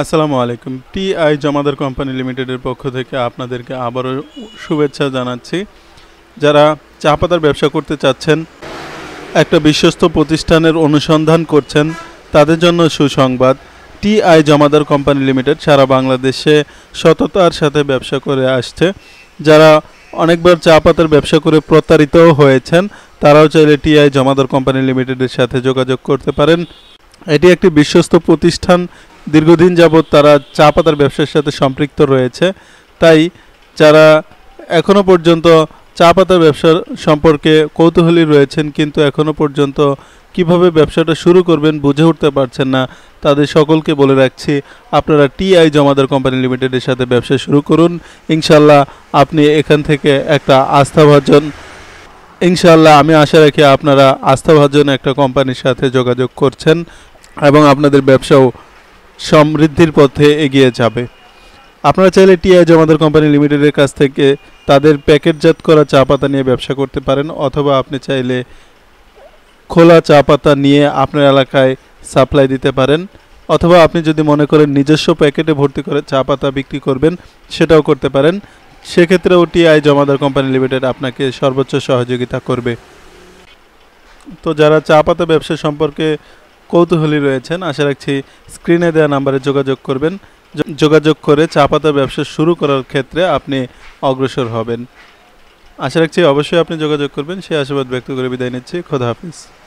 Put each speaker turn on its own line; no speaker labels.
আসসালামু আলাইকুম TI Jamadar company লিমিটেডের পক্ষ থেকে আপনাদেরকে আবারও শুভেচ্ছা জানাচ্ছি যারা চা পাতার ব্যবসা করতে চাচ্ছেন একটা বিশ্বস্ত প্রতিষ্ঠানের অনুসন্ধান করছেন তাদের জন্য সুসংবাদ টিআই জমাদার কোম্পানি লিমিটেড সারা বাংলাদেশে সততার সাথে ব্যবসা করে আসছে যারা অনেকবার চা পাতার ব্যবসা করে প্রতারিতও হয়েছেন তারাও চাইলে টিআই জমাদার কোম্পানি লিমিটেডের সাথে যোগাযোগ করতে পারেন এটি একটি বিশ্বস্ত প্রতিষ্ঠান দীর্ঘদিন যাবৎ তারা চা পাতার ব্যবসার সাথে সম্পৃক্ত রয়েছে তাই যারা এখনও পর্যন্ত চা পাতার ব্যবসা সম্পর্কে কৌতূহলী রয়েছেন কিন্তু এখনও পর্যন্ত কিভাবে ব্যবসাটা শুরু করবেন বুঝে উঠতে পারছেন না তাদের সকলকে বলে রাখছি আপনারা টিআই জমাদার কোম্পানি লিমিটেডের সাথে ব্যবসা শুরু করুন ইনশাল্লাহ আপনি এখান থেকে একটা আস্থাভাজন ইনশাল্লাহ আমি আশা রাখি আপনারা আস্থাভাজন একটা কোম্পানির সাথে যোগাযোগ করছেন এবং আপনাদের ব্যবসাও সমৃদ্ধির পথে এগিয়ে যাবে আপনারা চাইলে টিআই জমাদার কোম্পানি লিমিটেডের কাছ থেকে তাদের প্যাকেটজাত করা চা পাতা নিয়ে ব্যবসা করতে পারেন অথবা আপনি চাইলে খোলা চা পাতা নিয়ে আপনার এলাকায় সাপ্লাই দিতে পারেন অথবা আপনি যদি মনে করেন নিজস্ব প্যাকেটে ভর্তি করে চা পাতা বিক্রি করবেন সেটাও করতে পারেন সেক্ষেত্রেও টিআই জমাদার কোম্পানি লিমিটেড আপনাকে সর্বোচ্চ সহযোগিতা করবে তো যারা চা পাতা ব্যবসা সম্পর্কে কৌতূহলী রয়েছেন আশা রাখছি স্ক্রিনে দেওয়া নাম্বারে যোগাযোগ করবেন যোগাযোগ করে চা পাতা ব্যবসা শুরু করার ক্ষেত্রে আপনি অগ্রসর হবেন আশা রাখছি অবশ্যই আপনি যোগাযোগ করবেন সেই আশীর্বাদ ব্যক্ত করে বিদায় নিচ্ছি খোদা হাফিজ